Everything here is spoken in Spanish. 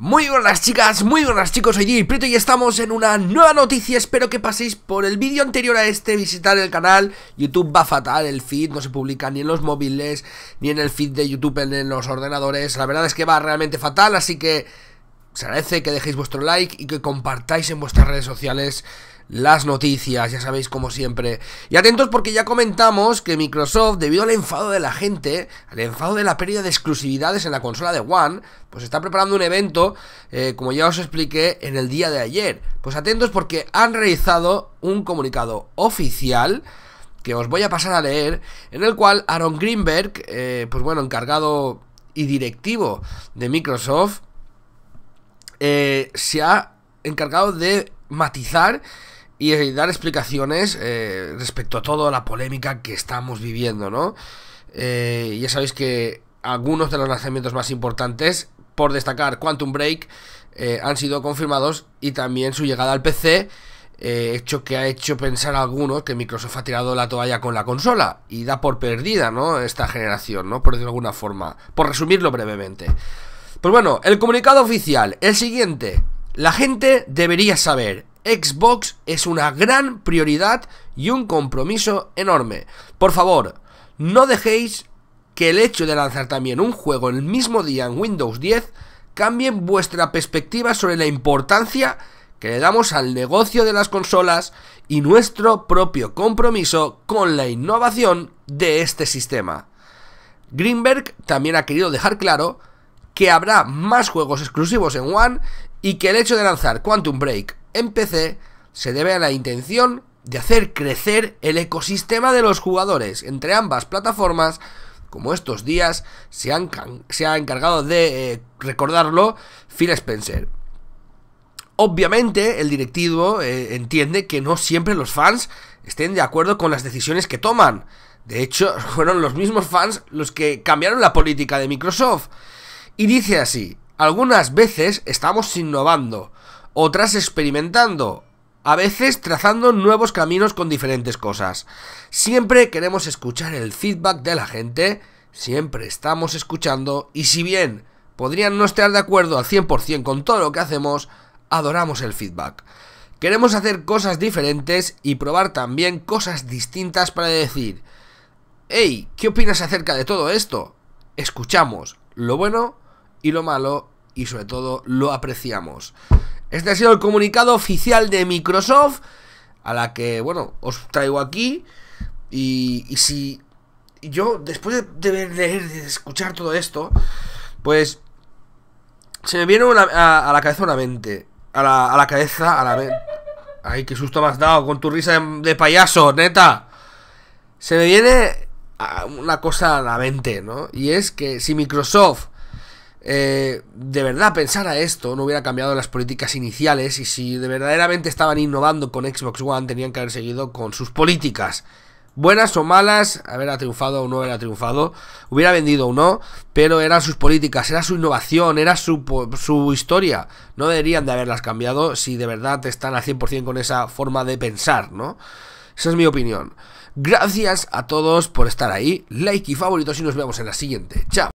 Muy buenas chicas, muy buenas chicos, soy DJ y estamos en una nueva noticia Espero que paséis por el vídeo anterior a este, visitar el canal YouTube va fatal, el feed no se publica ni en los móviles, ni en el feed de YouTube en los ordenadores La verdad es que va realmente fatal, así que se agradece que dejéis vuestro like y que compartáis en vuestras redes sociales las noticias, ya sabéis como siempre. Y atentos porque ya comentamos que Microsoft, debido al enfado de la gente, al enfado de la pérdida de exclusividades en la consola de One, pues está preparando un evento, eh, como ya os expliqué en el día de ayer. Pues atentos porque han realizado un comunicado oficial que os voy a pasar a leer, en el cual Aaron Greenberg, eh, pues bueno, encargado y directivo de Microsoft, eh, se ha encargado de matizar y eh, dar explicaciones eh, respecto a toda la polémica que estamos viviendo, ¿no? ya sabéis que algunos de los lanzamientos más importantes, por destacar Quantum Break, han sido confirmados y también su llegada al PC, hecho que ha hecho pensar a algunos que Microsoft ha tirado la toalla con la consola y da por perdida, ¿no? Esta generación, ¿no? Por decirlo de alguna forma, por resumirlo brevemente. Pues bueno, el comunicado oficial, el siguiente. La gente debería saber, Xbox es una gran prioridad y un compromiso enorme. Por favor, no dejéis que el hecho de lanzar también un juego el mismo día en Windows 10 cambie vuestra perspectiva sobre la importancia que le damos al negocio de las consolas y nuestro propio compromiso con la innovación de este sistema. Greenberg también ha querido dejar claro que habrá más juegos exclusivos en One y que el hecho de lanzar Quantum Break en PC se debe a la intención de hacer crecer el ecosistema de los jugadores entre ambas plataformas, como estos días se, ha encargado de eh, recordarlo Phil Spencer. Obviamente el directivo eh, entiende que no siempre los fans estén de acuerdo con las decisiones que toman. De hecho, fueron los mismos fans los que cambiaron la política de Microsoft. Y dice así, algunas veces estamos innovando, otras experimentando, a veces trazando nuevos caminos con diferentes cosas. Siempre queremos escuchar el feedback de la gente, siempre estamos escuchando y si bien podrían no estar de acuerdo al 100% con todo lo que hacemos, adoramos el feedback. Queremos hacer cosas diferentes y probar también cosas distintas para decir, hey, ¿qué opinas acerca de todo esto? Escuchamos lo bueno y lo malo y sobre todo lo apreciamos. Este ha sido el comunicado oficial de Microsoft a la que, bueno, os traigo aquí y, si yo después de, de escuchar todo esto, pues se me viene a, la cabeza una mente. A la, cabeza, a la mente. Ay, qué susto me has dado con tu risa de, payaso, neta. Se me viene una cosa a la mente, ¿no? Y es que si Microsoft eh, de verdad pensar a esto, no hubiera cambiado las políticas iniciales y si de verdaderamente estaban innovando con Xbox One, tenían que haber seguido con sus políticas. Buenas o malas, haber triunfado o no haber triunfado, hubiera vendido o no, pero eran sus políticas, era su innovación, era su, su historia. No deberían de haberlas cambiado si de verdad están al 100% con esa forma de pensar, ¿no? Esa es mi opinión. Gracias a todos por estar ahí, like y favoritos y nos vemos en la siguiente. Chao.